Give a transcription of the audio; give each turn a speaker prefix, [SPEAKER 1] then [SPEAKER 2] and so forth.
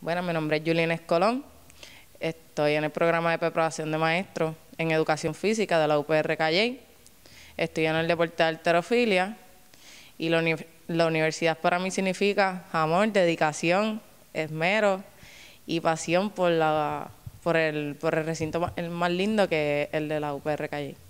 [SPEAKER 1] Bueno, mi nombre es Julien Escolón. Estoy en el programa de preparación de maestros en educación física de la UPR Calle. Estoy en el deporte de alterofilia y la, universidad para mí significa amor, dedicación, esmero y pasión por, la, por, el, por el recinto más, más lindo que es el de la UPR Calle.